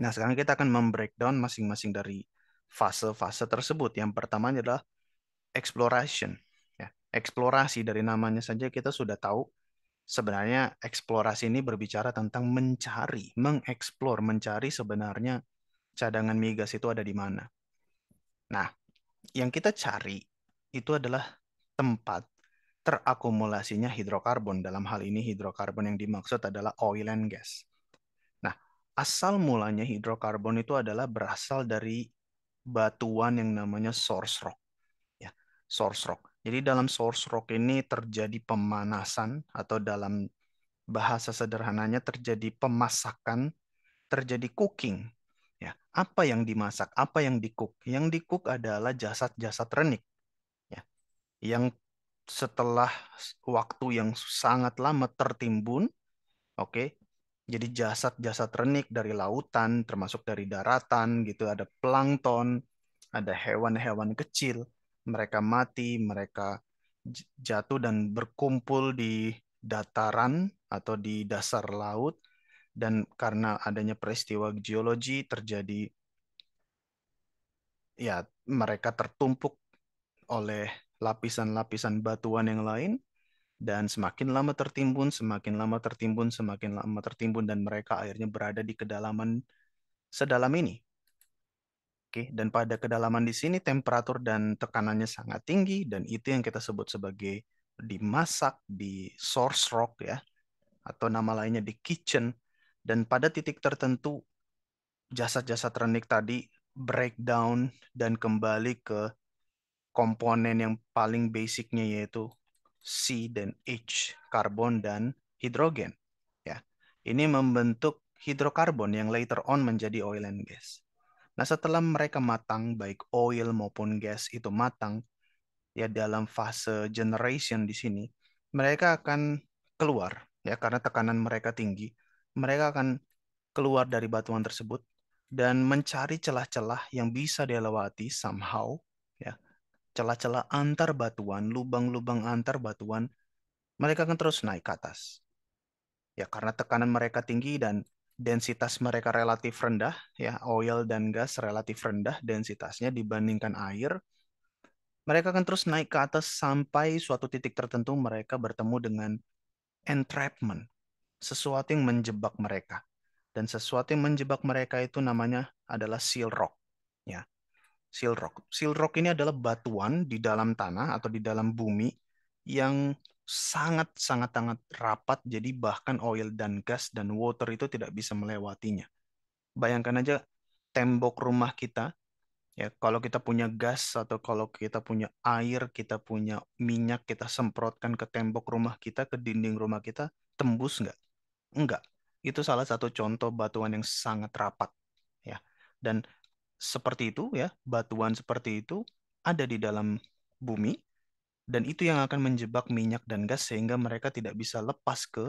Nah, sekarang kita akan membreakdown masing-masing dari fase-fase tersebut. Yang pertama adalah exploration. Ya, eksplorasi dari namanya saja kita sudah tahu sebenarnya eksplorasi ini berbicara tentang mencari, mengeksplor, mencari sebenarnya cadangan migas itu ada di mana. Nah, yang kita cari itu adalah tempat terakumulasinya hidrokarbon. Dalam hal ini hidrokarbon yang dimaksud adalah oil and gas asal mulanya hidrokarbon itu adalah berasal dari batuan yang namanya source rock. Ya, source rock. Jadi dalam source rock ini terjadi pemanasan atau dalam bahasa sederhananya terjadi pemasakan, terjadi cooking. Ya, apa yang dimasak, apa yang dikuk? Yang dikuk adalah jasad-jasad renik. Ya. Yang setelah waktu yang sangat lama tertimbun, oke, okay, jadi jasad-jasad renik dari lautan, termasuk dari daratan, gitu ada plankton, ada hewan-hewan kecil. Mereka mati, mereka jatuh dan berkumpul di dataran atau di dasar laut. Dan karena adanya peristiwa geologi terjadi, ya mereka tertumpuk oleh lapisan-lapisan batuan yang lain dan semakin lama tertimbun, semakin lama tertimbun, semakin lama tertimbun dan mereka akhirnya berada di kedalaman sedalam ini. Oke, dan pada kedalaman di sini temperatur dan tekanannya sangat tinggi dan itu yang kita sebut sebagai dimasak di source rock ya atau nama lainnya di kitchen dan pada titik tertentu jasad-jasad renik tadi breakdown dan kembali ke komponen yang paling basicnya yaitu C dan H, karbon dan hidrogen. Ya, ini membentuk hidrokarbon yang later on menjadi oil and gas. Nah, setelah mereka matang, baik oil maupun gas itu matang, ya dalam fase generation di sini, mereka akan keluar, ya karena tekanan mereka tinggi, mereka akan keluar dari batuan tersebut dan mencari celah-celah yang bisa dilewati somehow celah-celah antar batuan, lubang-lubang antar batuan, mereka akan terus naik ke atas. Ya, karena tekanan mereka tinggi dan densitas mereka relatif rendah, ya, oil dan gas relatif rendah densitasnya dibandingkan air. Mereka akan terus naik ke atas sampai suatu titik tertentu mereka bertemu dengan entrapment, sesuatu yang menjebak mereka. Dan sesuatu yang menjebak mereka itu namanya adalah seal rock, ya. Seal rock. Seal rock ini adalah batuan di dalam tanah atau di dalam bumi yang sangat sangat sangat rapat jadi bahkan oil dan gas dan water itu tidak bisa melewatinya. Bayangkan aja tembok rumah kita ya kalau kita punya gas atau kalau kita punya air, kita punya minyak kita semprotkan ke tembok rumah kita, ke dinding rumah kita, tembus nggak? Enggak. Itu salah satu contoh batuan yang sangat rapat ya. Dan seperti itu ya, batuan seperti itu ada di dalam bumi dan itu yang akan menjebak minyak dan gas sehingga mereka tidak bisa lepas ke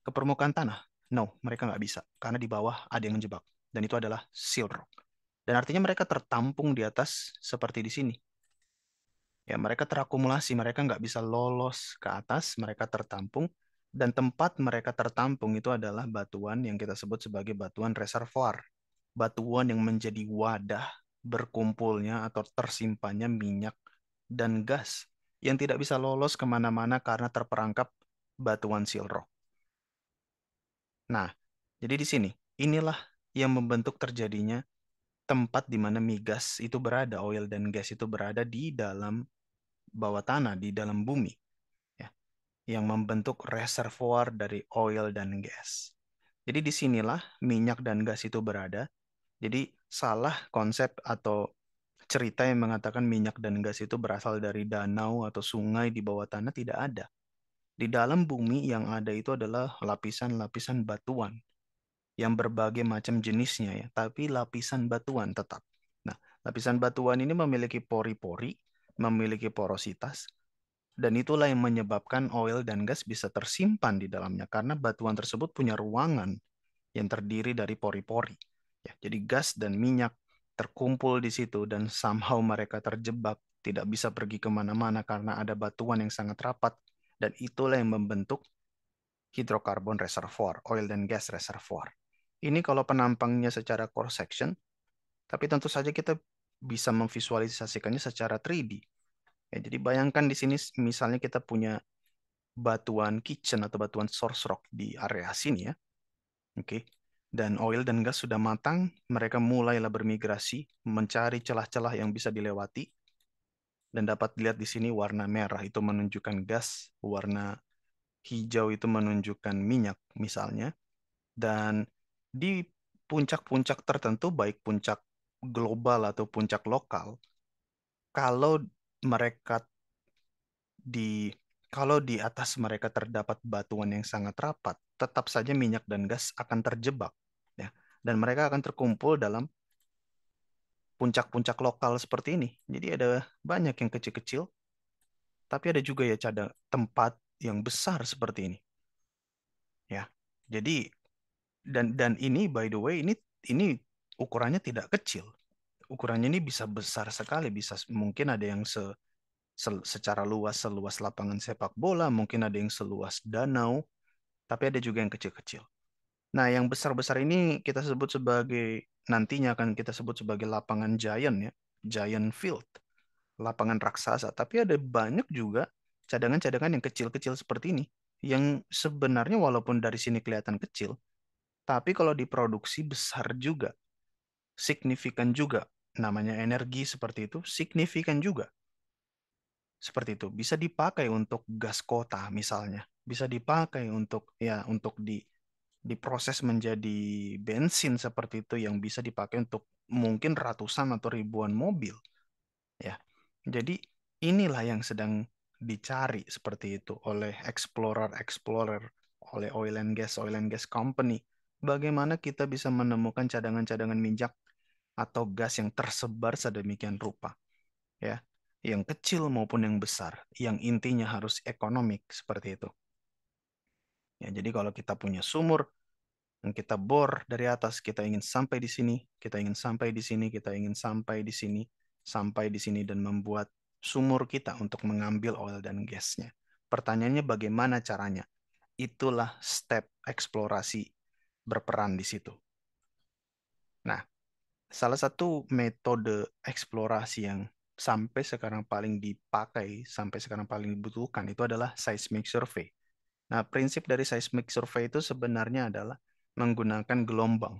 ke permukaan tanah. No, mereka nggak bisa karena di bawah ada yang menjebak dan itu adalah seal rock. Dan artinya mereka tertampung di atas seperti di sini. Ya, mereka terakumulasi, mereka nggak bisa lolos ke atas, mereka tertampung dan tempat mereka tertampung itu adalah batuan yang kita sebut sebagai batuan reservoir batuan yang menjadi wadah berkumpulnya atau tersimpannya minyak dan gas yang tidak bisa lolos kemana-mana karena terperangkap batuan silro. Nah, jadi di sini, inilah yang membentuk terjadinya tempat di mana migas itu berada, oil dan gas itu berada di dalam bawah tanah, di dalam bumi. Ya, yang membentuk reservoir dari oil dan gas. Jadi disinilah minyak dan gas itu berada, jadi salah konsep atau cerita yang mengatakan minyak dan gas itu berasal dari danau atau sungai di bawah tanah tidak ada. Di dalam bumi yang ada itu adalah lapisan-lapisan batuan yang berbagai macam jenisnya ya, tapi lapisan batuan tetap. Nah, lapisan batuan ini memiliki pori-pori, memiliki porositas, dan itulah yang menyebabkan oil dan gas bisa tersimpan di dalamnya karena batuan tersebut punya ruangan yang terdiri dari pori-pori. Ya, jadi gas dan minyak terkumpul di situ dan somehow mereka terjebak, tidak bisa pergi kemana-mana karena ada batuan yang sangat rapat dan itulah yang membentuk hidrokarbon reservoir, oil dan gas reservoir. Ini kalau penampangnya secara core section, tapi tentu saja kita bisa memvisualisasikannya secara 3D. Ya, jadi bayangkan di sini misalnya kita punya batuan kitchen atau batuan source rock di area sini ya. Oke. Okay dan oil dan gas sudah matang, mereka mulailah bermigrasi, mencari celah-celah yang bisa dilewati. Dan dapat dilihat di sini warna merah itu menunjukkan gas, warna hijau itu menunjukkan minyak misalnya. Dan di puncak-puncak tertentu, baik puncak global atau puncak lokal, kalau mereka di kalau di atas mereka terdapat batuan yang sangat rapat, tetap saja minyak dan gas akan terjebak ya dan mereka akan terkumpul dalam puncak-puncak lokal seperti ini. Jadi ada banyak yang kecil-kecil tapi ada juga ya cada tempat yang besar seperti ini. Ya. Jadi dan dan ini by the way ini ini ukurannya tidak kecil. Ukurannya ini bisa besar sekali, bisa mungkin ada yang se, se secara luas seluas lapangan sepak bola, mungkin ada yang seluas danau, tapi ada juga yang kecil-kecil. Nah, yang besar-besar ini kita sebut sebagai nantinya akan kita sebut sebagai lapangan giant ya, giant field, lapangan raksasa. Tapi ada banyak juga cadangan-cadangan yang kecil-kecil seperti ini yang sebenarnya walaupun dari sini kelihatan kecil, tapi kalau diproduksi besar juga, signifikan juga. Namanya energi seperti itu signifikan juga seperti itu bisa dipakai untuk gas kota misalnya bisa dipakai untuk ya untuk di diproses menjadi bensin seperti itu yang bisa dipakai untuk mungkin ratusan atau ribuan mobil ya jadi inilah yang sedang dicari seperti itu oleh explorer explorer oleh oil and gas oil and gas company bagaimana kita bisa menemukan cadangan-cadangan minyak atau gas yang tersebar sedemikian rupa ya yang kecil maupun yang besar, yang intinya harus ekonomik seperti itu. Ya, jadi kalau kita punya sumur yang kita bor dari atas, kita ingin sampai di sini, kita ingin sampai di sini, kita ingin sampai di sini, sampai di sini dan membuat sumur kita untuk mengambil oil dan gasnya. Pertanyaannya bagaimana caranya? Itulah step eksplorasi berperan di situ. Nah, salah satu metode eksplorasi yang sampai sekarang paling dipakai, sampai sekarang paling dibutuhkan itu adalah seismic survey. Nah, prinsip dari seismic survey itu sebenarnya adalah menggunakan gelombang.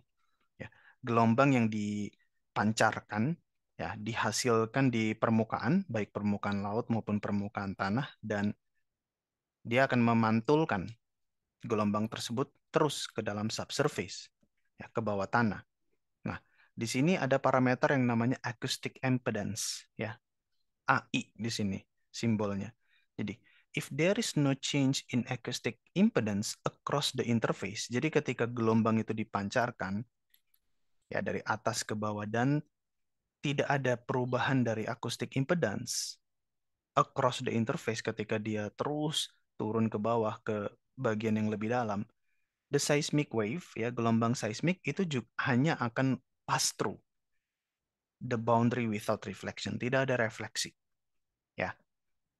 Ya, gelombang yang dipancarkan ya dihasilkan di permukaan, baik permukaan laut maupun permukaan tanah dan dia akan memantulkan gelombang tersebut terus ke dalam subsurface, ya ke bawah tanah. Di sini ada parameter yang namanya acoustic impedance, ya. AI di sini simbolnya. Jadi, if there is no change in acoustic impedance across the interface, jadi ketika gelombang itu dipancarkan, ya dari atas ke bawah dan tidak ada perubahan dari acoustic impedance across the interface ketika dia terus turun ke bawah ke bagian yang lebih dalam, the seismic wave ya gelombang seismik itu juga hanya akan pass through the boundary without reflection. Tidak ada refleksi. Ya.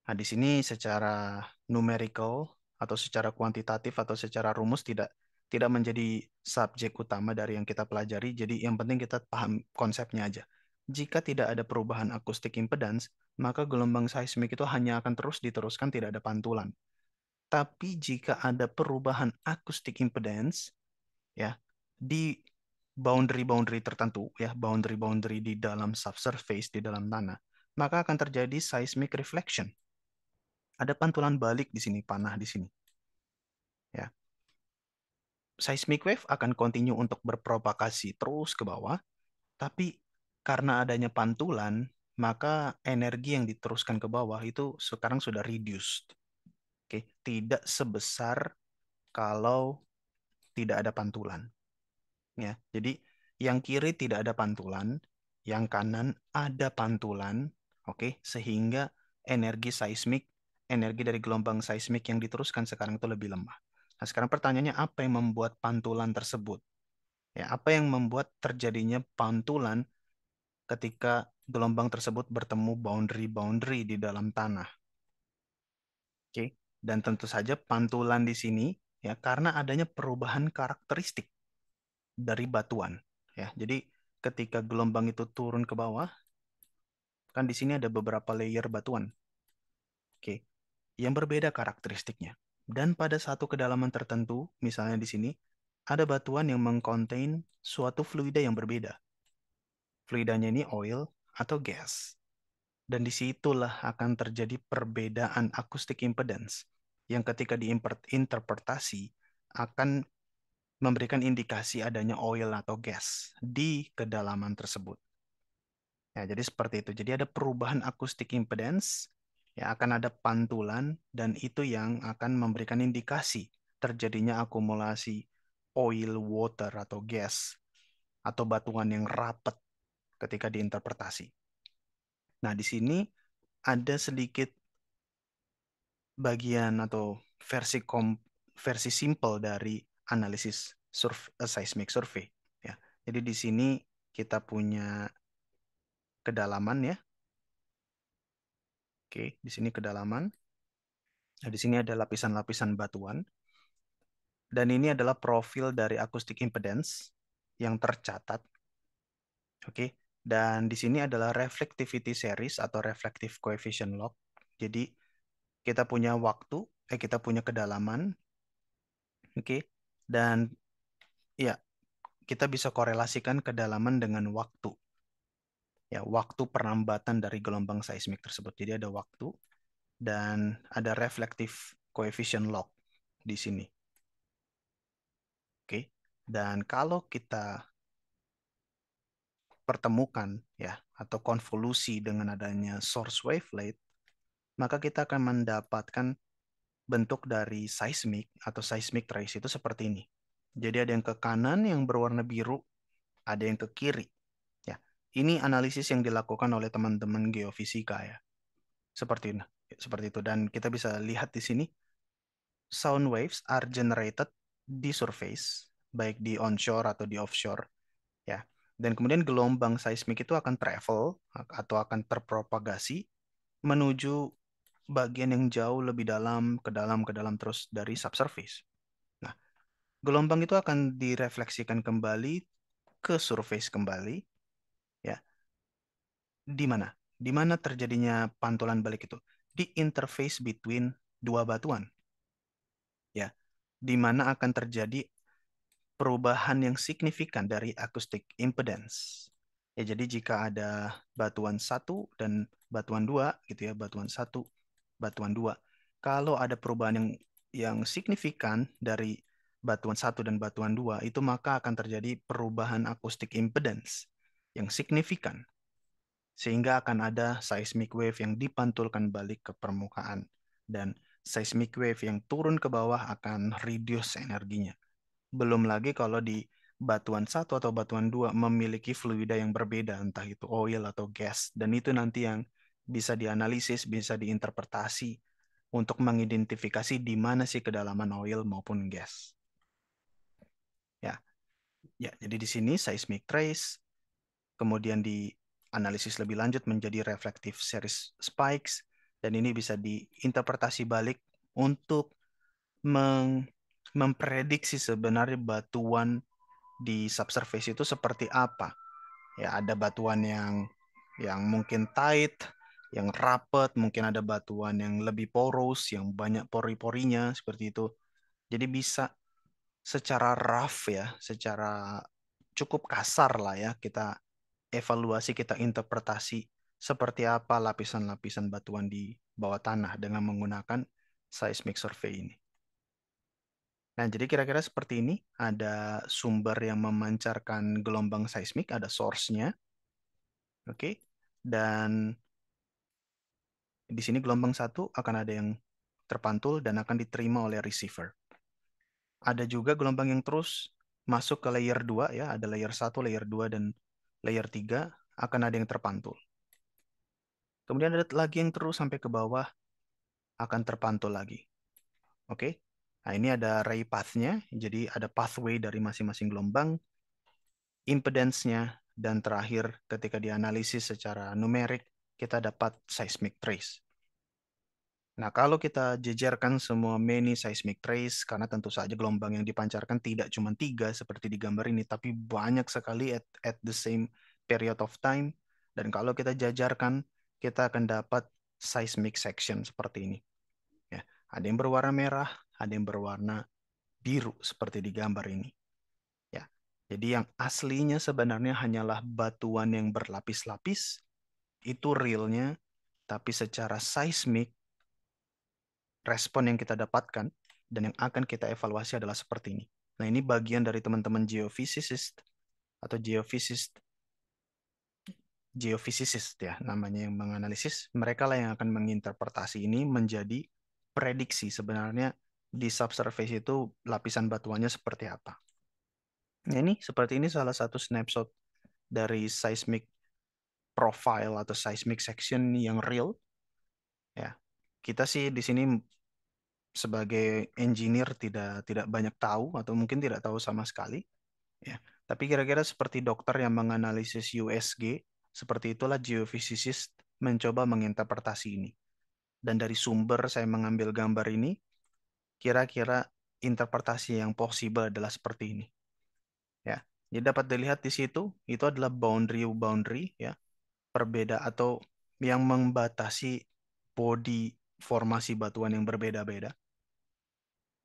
Nah, di sini secara numerical atau secara kuantitatif atau secara rumus tidak tidak menjadi subjek utama dari yang kita pelajari. Jadi yang penting kita paham konsepnya aja. Jika tidak ada perubahan akustik impedance, maka gelombang seismik itu hanya akan terus diteruskan tidak ada pantulan. Tapi jika ada perubahan akustik impedance ya di boundary-boundary tertentu, ya boundary-boundary di dalam subsurface, di dalam tanah, maka akan terjadi seismic reflection. Ada pantulan balik di sini, panah di sini. Ya. Seismic wave akan continue untuk berpropagasi terus ke bawah, tapi karena adanya pantulan, maka energi yang diteruskan ke bawah itu sekarang sudah reduced. Oke, tidak sebesar kalau tidak ada pantulan ya. Jadi yang kiri tidak ada pantulan, yang kanan ada pantulan, oke, okay? sehingga energi seismik, energi dari gelombang seismik yang diteruskan sekarang itu lebih lemah. Nah, sekarang pertanyaannya apa yang membuat pantulan tersebut? Ya, apa yang membuat terjadinya pantulan ketika gelombang tersebut bertemu boundary-boundary di dalam tanah? Oke, okay? dan tentu saja pantulan di sini ya karena adanya perubahan karakteristik dari batuan ya. Jadi ketika gelombang itu turun ke bawah kan di sini ada beberapa layer batuan. Oke. Yang berbeda karakteristiknya. Dan pada satu kedalaman tertentu, misalnya di sini, ada batuan yang mengkontain suatu fluida yang berbeda. Fluidanya ini oil atau gas. Dan disitulah akan terjadi perbedaan akustik impedance yang ketika diinterpretasi akan memberikan indikasi adanya oil atau gas di kedalaman tersebut. Ya, jadi seperti itu. Jadi ada perubahan akustik impedance, ya akan ada pantulan dan itu yang akan memberikan indikasi terjadinya akumulasi oil, water atau gas atau batuan yang rapat ketika diinterpretasi. Nah, di sini ada sedikit bagian atau versi kom, versi simple dari analisis surf, uh, seismic survey. Ya. Jadi di sini kita punya kedalaman ya. Oke, di sini kedalaman. Nah, di sini ada lapisan-lapisan batuan. Dan ini adalah profil dari acoustic impedance yang tercatat. Oke, dan di sini adalah reflectivity series atau reflective coefficient log. Jadi kita punya waktu, eh kita punya kedalaman. Oke, dan ya, kita bisa korelasikan kedalaman dengan waktu. Ya, waktu perambatan dari gelombang seismik tersebut. Jadi ada waktu dan ada reflektif coefficient log di sini. Oke. Dan kalau kita pertemukan ya atau konvolusi dengan adanya source wavelet, maka kita akan mendapatkan bentuk dari seismik atau seismic trace itu seperti ini. Jadi ada yang ke kanan yang berwarna biru, ada yang ke kiri. Ya, ini analisis yang dilakukan oleh teman-teman geofisika ya. Seperti ini, seperti itu. Dan kita bisa lihat di sini sound waves are generated di surface, baik di onshore atau di offshore. Ya. Dan kemudian gelombang seismik itu akan travel atau akan terpropagasi menuju bagian yang jauh lebih dalam ke dalam ke dalam terus dari subsurface. Nah, gelombang itu akan direfleksikan kembali ke surface kembali ya. Di mana? Di mana terjadinya pantulan balik itu? Di interface between dua batuan. Ya. Di mana akan terjadi perubahan yang signifikan dari acoustic impedance. Ya, jadi jika ada batuan satu dan batuan dua gitu ya, batuan satu batuan dua. Kalau ada perubahan yang yang signifikan dari batuan satu dan batuan dua itu maka akan terjadi perubahan akustik impedance yang signifikan sehingga akan ada seismic wave yang dipantulkan balik ke permukaan dan seismic wave yang turun ke bawah akan reduce energinya. Belum lagi kalau di batuan satu atau batuan dua memiliki fluida yang berbeda, entah itu oil atau gas, dan itu nanti yang bisa dianalisis, bisa diinterpretasi untuk mengidentifikasi di mana sih kedalaman oil maupun gas. Ya. Ya, jadi di sini seismic trace kemudian di analisis lebih lanjut menjadi reflective series spikes dan ini bisa diinterpretasi balik untuk meng memprediksi sebenarnya batuan di subsurface itu seperti apa. Ya, ada batuan yang yang mungkin tight, yang rapet mungkin ada batuan yang lebih poros, yang banyak pori-porinya seperti itu. Jadi bisa secara rough ya, secara cukup kasar lah ya kita evaluasi, kita interpretasi seperti apa lapisan-lapisan batuan di bawah tanah dengan menggunakan seismic survey ini. Nah, jadi kira-kira seperti ini, ada sumber yang memancarkan gelombang seismik, ada source-nya. Oke. Okay? Dan di sini gelombang satu akan ada yang terpantul dan akan diterima oleh receiver. Ada juga gelombang yang terus masuk ke layer 2 ya, ada layer 1, layer 2 dan layer 3 akan ada yang terpantul. Kemudian ada lagi yang terus sampai ke bawah akan terpantul lagi. Oke. Nah, ini ada ray path-nya, jadi ada pathway dari masing-masing gelombang, impedance-nya dan terakhir ketika dianalisis secara numerik kita dapat seismic trace. Nah, kalau kita jejerkan semua many seismic trace, karena tentu saja gelombang yang dipancarkan tidak cuma tiga seperti di gambar ini, tapi banyak sekali at, at the same period of time. Dan kalau kita jajarkan, kita akan dapat seismic section seperti ini. Ya, ada yang berwarna merah, ada yang berwarna biru seperti di gambar ini. Ya, jadi yang aslinya sebenarnya hanyalah batuan yang berlapis-lapis, itu realnya, tapi secara seismik respon yang kita dapatkan dan yang akan kita evaluasi adalah seperti ini. Nah, ini bagian dari teman-teman geofisicist atau geofisist geofisicist ya namanya yang menganalisis, mereka lah yang akan menginterpretasi ini menjadi prediksi sebenarnya di subsurface itu lapisan batuannya seperti apa. Nah, ini seperti ini salah satu snapshot dari seismic profile atau seismic section yang real. Ya, kita sih di sini sebagai engineer tidak tidak banyak tahu atau mungkin tidak tahu sama sekali. Ya, tapi kira-kira seperti dokter yang menganalisis USG, seperti itulah geophysicist mencoba menginterpretasi ini. Dan dari sumber saya mengambil gambar ini, kira-kira interpretasi yang possible adalah seperti ini. Ya, jadi dapat dilihat di situ itu adalah boundary boundary ya berbeda atau yang membatasi body formasi batuan yang berbeda-beda.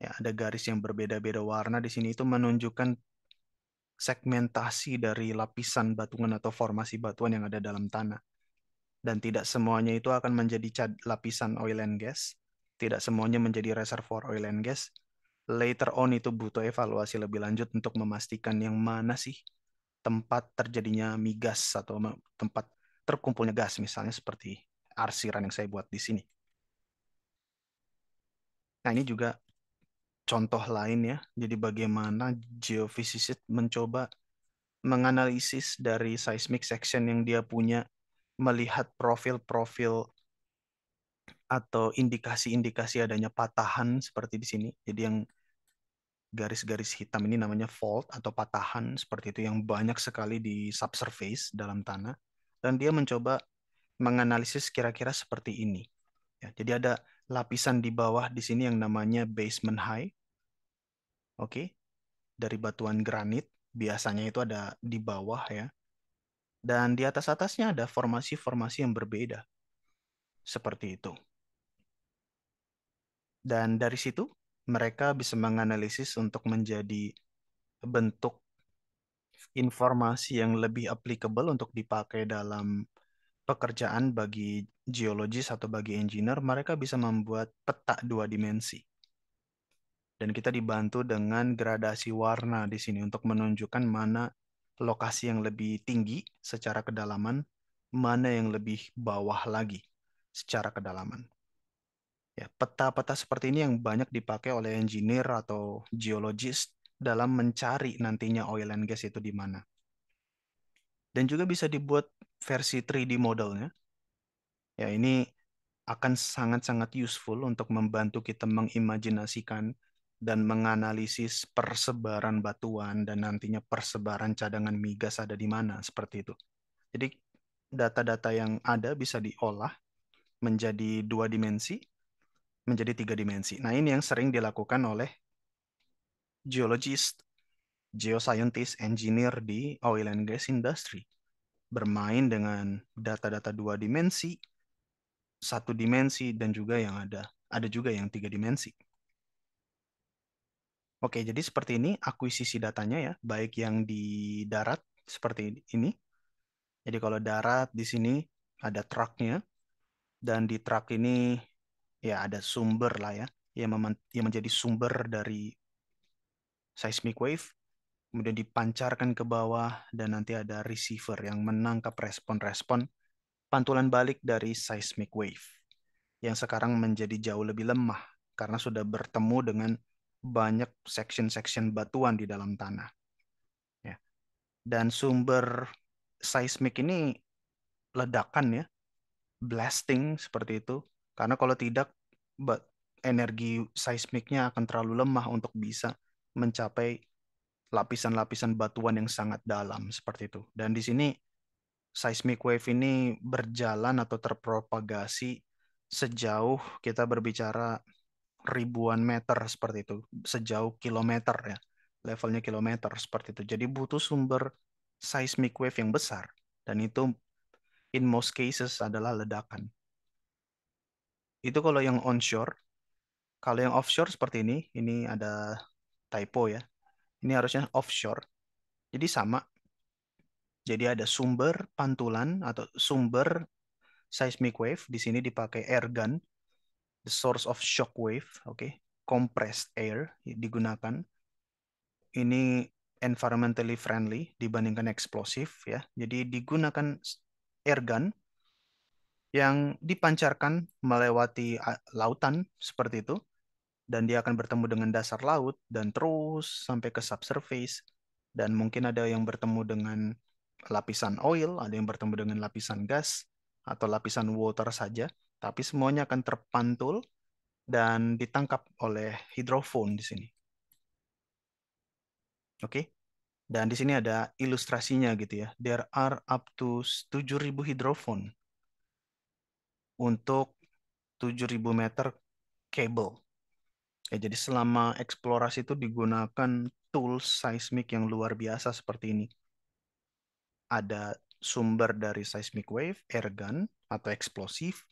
Ya, ada garis yang berbeda-beda warna di sini itu menunjukkan segmentasi dari lapisan batuan atau formasi batuan yang ada dalam tanah. Dan tidak semuanya itu akan menjadi lapisan oil and gas, tidak semuanya menjadi reservoir oil and gas. Later on itu butuh evaluasi lebih lanjut untuk memastikan yang mana sih tempat terjadinya migas atau tempat terkumpulnya gas misalnya seperti arsiran yang saya buat di sini. Nah ini juga contoh lain ya. Jadi bagaimana geofisik mencoba menganalisis dari seismic section yang dia punya, melihat profil-profil atau indikasi-indikasi adanya patahan seperti di sini. Jadi yang garis-garis hitam ini namanya fault atau patahan seperti itu yang banyak sekali di subsurface dalam tanah dan dia mencoba menganalisis kira-kira seperti ini. Ya, jadi ada lapisan di bawah di sini yang namanya basement high. Oke. Okay? Dari batuan granit biasanya itu ada di bawah ya. Dan di atas-atasnya ada formasi-formasi yang berbeda. Seperti itu. Dan dari situ mereka bisa menganalisis untuk menjadi bentuk informasi yang lebih applicable untuk dipakai dalam pekerjaan bagi geologis atau bagi engineer, mereka bisa membuat peta dua dimensi. Dan kita dibantu dengan gradasi warna di sini untuk menunjukkan mana lokasi yang lebih tinggi secara kedalaman, mana yang lebih bawah lagi secara kedalaman. Ya, peta-peta seperti ini yang banyak dipakai oleh engineer atau geologis dalam mencari nantinya oil and gas itu di mana. Dan juga bisa dibuat versi 3D modelnya. Ya, ini akan sangat-sangat useful untuk membantu kita mengimajinasikan dan menganalisis persebaran batuan dan nantinya persebaran cadangan migas ada di mana, seperti itu. Jadi data-data yang ada bisa diolah menjadi dua dimensi, menjadi tiga dimensi. Nah, ini yang sering dilakukan oleh geologist, geoscientist, engineer di oil and gas industry. Bermain dengan data-data dua dimensi, satu dimensi, dan juga yang ada. Ada juga yang tiga dimensi. Oke, jadi seperti ini akuisisi datanya ya, baik yang di darat seperti ini. Jadi kalau darat di sini ada truknya, dan di truk ini ya ada sumber lah ya, yang, yang menjadi sumber dari seismic wave, kemudian dipancarkan ke bawah dan nanti ada receiver yang menangkap respon-respon pantulan balik dari seismic wave yang sekarang menjadi jauh lebih lemah karena sudah bertemu dengan banyak section-section batuan di dalam tanah. Ya. Dan sumber seismic ini ledakan ya, blasting seperti itu. Karena kalau tidak energi seismiknya akan terlalu lemah untuk bisa mencapai lapisan-lapisan batuan yang sangat dalam seperti itu. Dan di sini seismic wave ini berjalan atau terpropagasi sejauh kita berbicara ribuan meter seperti itu, sejauh kilometer ya, levelnya kilometer seperti itu. Jadi butuh sumber seismic wave yang besar dan itu in most cases adalah ledakan. Itu kalau yang onshore. Kalau yang offshore seperti ini, ini ada typo ya. Ini harusnya offshore. Jadi sama. Jadi ada sumber pantulan atau sumber seismic wave. Di sini dipakai air gun. The source of shock wave. Oke. Okay. Compressed air digunakan. Ini environmentally friendly dibandingkan eksplosif ya. Jadi digunakan air gun yang dipancarkan melewati lautan seperti itu dan dia akan bertemu dengan dasar laut dan terus sampai ke subsurface dan mungkin ada yang bertemu dengan lapisan oil, ada yang bertemu dengan lapisan gas atau lapisan water saja, tapi semuanya akan terpantul dan ditangkap oleh hidrofon di sini. Oke. Okay? Dan di sini ada ilustrasinya gitu ya. There are up to 7000 hidrofon untuk 7000 meter kabel Ya, jadi selama eksplorasi itu digunakan tools seismik yang luar biasa seperti ini. Ada sumber dari seismic wave, air gun atau eksplosif,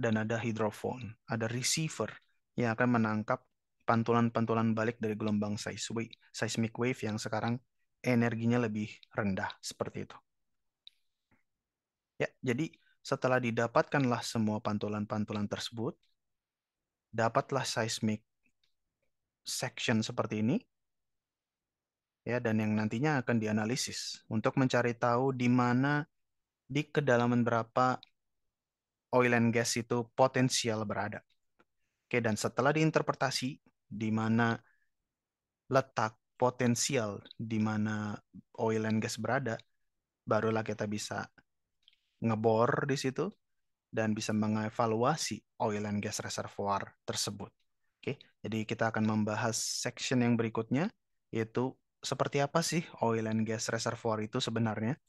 dan ada hidrofon, ada receiver yang akan menangkap pantulan-pantulan balik dari gelombang seismic wave yang sekarang energinya lebih rendah seperti itu. Ya, jadi setelah didapatkanlah semua pantulan-pantulan tersebut, dapatlah seismic section seperti ini ya dan yang nantinya akan dianalisis untuk mencari tahu di mana di kedalaman berapa oil and gas itu potensial berada. Oke, dan setelah diinterpretasi di mana letak potensial di mana oil and gas berada, barulah kita bisa ngebor di situ dan bisa mengevaluasi oil and gas reservoir tersebut. Oke, jadi kita akan membahas section yang berikutnya, yaitu seperti apa sih oil and gas reservoir itu sebenarnya.